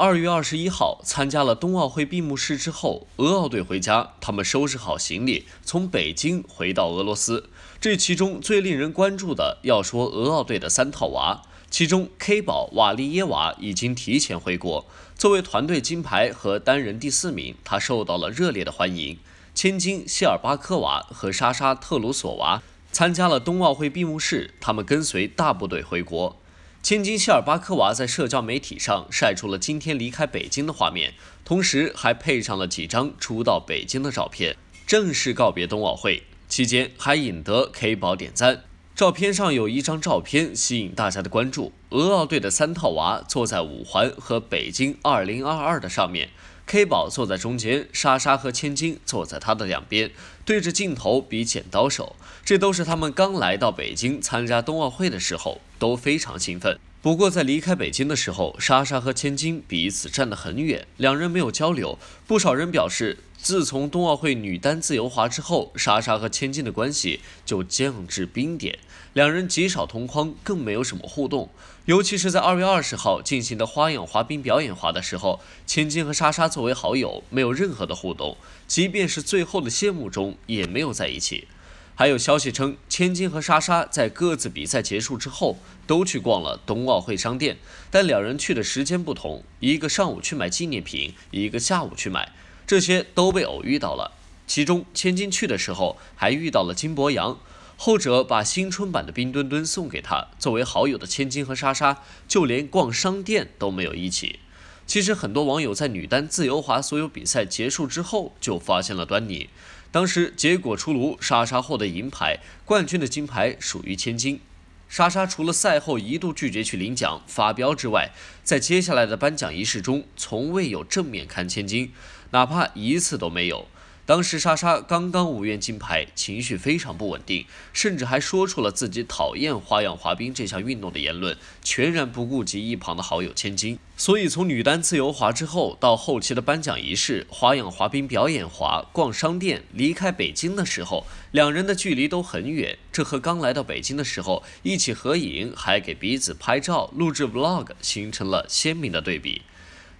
二月二十一号，参加了冬奥会闭幕式之后，俄奥队回家。他们收拾好行李，从北京回到俄罗斯。这其中最令人关注的，要说俄奥队的三套娃。其中，K 宝瓦利耶娃已经提前回国，作为团队金牌和单人第四名，他受到了热烈的欢迎。千金谢尔巴科娃和莎莎特鲁索娃参加了冬奥会闭幕式，他们跟随大部队回国。千金希尔巴科娃在社交媒体上晒出了今天离开北京的画面，同时还配上了几张初到北京的照片，正式告别冬奥会。期间还引得 K 宝点赞。照片上有一张照片吸引大家的关注，俄奥队的三套娃坐在五环和北京2022的上面。K 宝坐在中间，莎莎和千金坐在他的两边，对着镜头比剪刀手。这都是他们刚来到北京参加冬奥会的时候都非常兴奋。不过在离开北京的时候，莎莎和千金彼此站得很远，两人没有交流。不少人表示。自从冬奥会女单自由滑之后，莎莎和千金的关系就降至冰点，两人极少同框，更没有什么互动。尤其是在二月二十号进行的花样滑冰表演滑的时候，千金和莎莎作为好友没有任何的互动，即便是最后的谢幕中也没有在一起。还有消息称，千金和莎莎在各自比赛结束之后都去逛了冬奥会商店，但两人去的时间不同，一个上午去买纪念品，一个下午去买。这些都被偶遇到了，其中千金去的时候还遇到了金博洋，后者把新春版的冰墩墩送给他，作为好友的千金和莎莎，就连逛商店都没有一起。其实很多网友在女单自由滑所有比赛结束之后就发现了端倪，当时结果出炉，莎莎获得银牌，冠军的金牌属于千金。莎莎除了赛后一度拒绝去领奖发飙之外，在接下来的颁奖仪式中从未有正面看千金。哪怕一次都没有。当时莎莎刚刚无缘金牌，情绪非常不稳定，甚至还说出了自己讨厌花样滑冰这项运动的言论，全然不顾及一旁的好友千金。所以从女单自由滑之后到后期的颁奖仪式、花样滑冰表演、滑逛商店、离开北京的时候，两人的距离都很远。这和刚来到北京的时候一起合影、还给彼此拍照、录制 vlog，形成了鲜明的对比。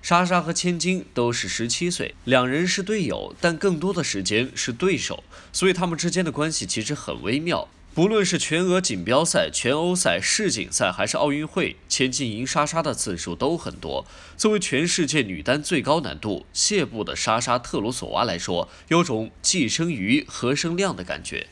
莎莎和千金都是十七岁，两人是队友，但更多的时间是对手，所以他们之间的关系其实很微妙。不论是全俄锦标赛、全欧赛、世锦赛还是奥运会，千金赢莎莎的次数都很多。作为全世界女单最高难度、谢布的莎莎特鲁索娃来说，有种既生瑜何生亮的感觉。